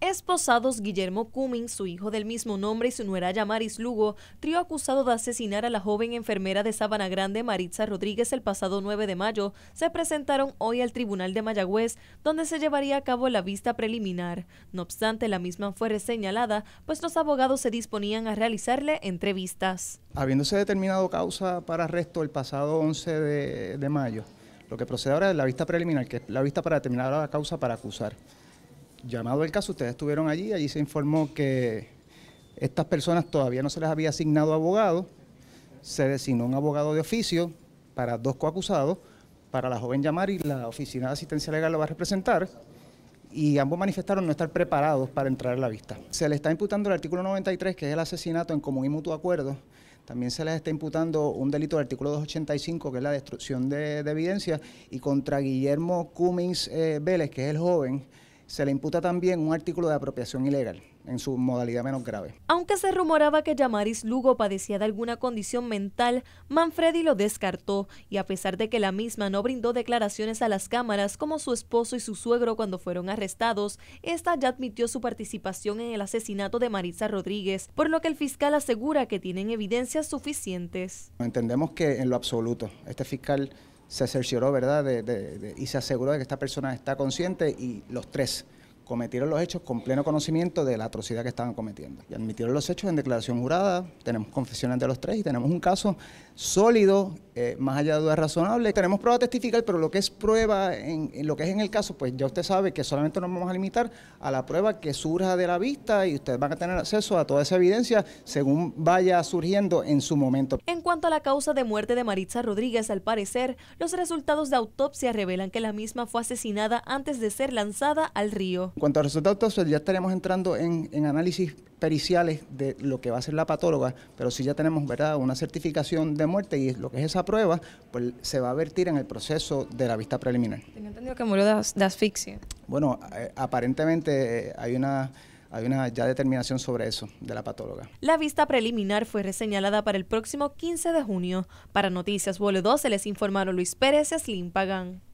Esposados Guillermo Cumming, su hijo del mismo nombre y su nuera Yamaris Lugo, trío acusado de asesinar a la joven enfermera de Sabana Grande Maritza Rodríguez el pasado 9 de mayo, se presentaron hoy al Tribunal de Mayagüez, donde se llevaría a cabo la vista preliminar. No obstante, la misma fue reseñalada, pues los abogados se disponían a realizarle entrevistas. Habiéndose determinado causa para arresto el pasado 11 de, de mayo, lo que procede ahora es la vista preliminar, que es la vista para determinar la causa para acusar llamado el caso, ustedes estuvieron allí, allí se informó que estas personas todavía no se les había asignado abogado, se designó un abogado de oficio para dos coacusados, para la joven Yamari, la oficina de asistencia legal lo va a representar, y ambos manifestaron no estar preparados para entrar a la vista. Se le está imputando el artículo 93, que es el asesinato en común y mutuo acuerdo, también se les está imputando un delito del artículo 285, que es la destrucción de, evidencia, y contra Guillermo Cummings eh, Vélez, que es el joven, se le imputa también un artículo de apropiación ilegal en su modalidad menos grave. Aunque se rumoraba que Yamaris Lugo padecía de alguna condición mental, Manfredi lo descartó y a pesar de que la misma no brindó declaraciones a las cámaras como su esposo y su suegro cuando fueron arrestados, esta ya admitió su participación en el asesinato de Marisa Rodríguez, por lo que el fiscal asegura que tienen evidencias suficientes. Entendemos que en lo absoluto este fiscal se cercioró, ¿verdad? y se aseguró de que esta persona está consciente y los tres cometieron los hechos con pleno conocimiento de la atrocidad que estaban cometiendo. Y admitieron los hechos en declaración jurada, tenemos confesiones de los tres y tenemos un caso sólido, eh, más allá de dudas razonable. Tenemos prueba testifical, pero lo que es prueba, en, lo que es en el caso, pues ya usted sabe que solamente nos vamos a limitar a la prueba que surja de la vista y ustedes van a tener acceso a toda esa evidencia según vaya surgiendo en su momento. En cuanto a la causa de muerte de Maritza Rodríguez, al parecer, los resultados de autopsia revelan que la misma fue asesinada antes de ser lanzada al río. En cuanto a resultados ya estaremos entrando en, análisis periciales de lo que va a ser la patóloga, pero si ya tenemos ¿verdad? una certificación de muerte y lo que es esa prueba, pues se va a vertir en el proceso de la vista preliminar. Tengo entendido que murió de, asfixia. Bueno, eh, aparentemente eh, hay una hay una ya determinación sobre eso de la patóloga. La vista preliminar fue reseñalada para el próximo 15 de junio. Para Noticias Vuelo 2 se les informaron Luis Pérez y Slim Pagán.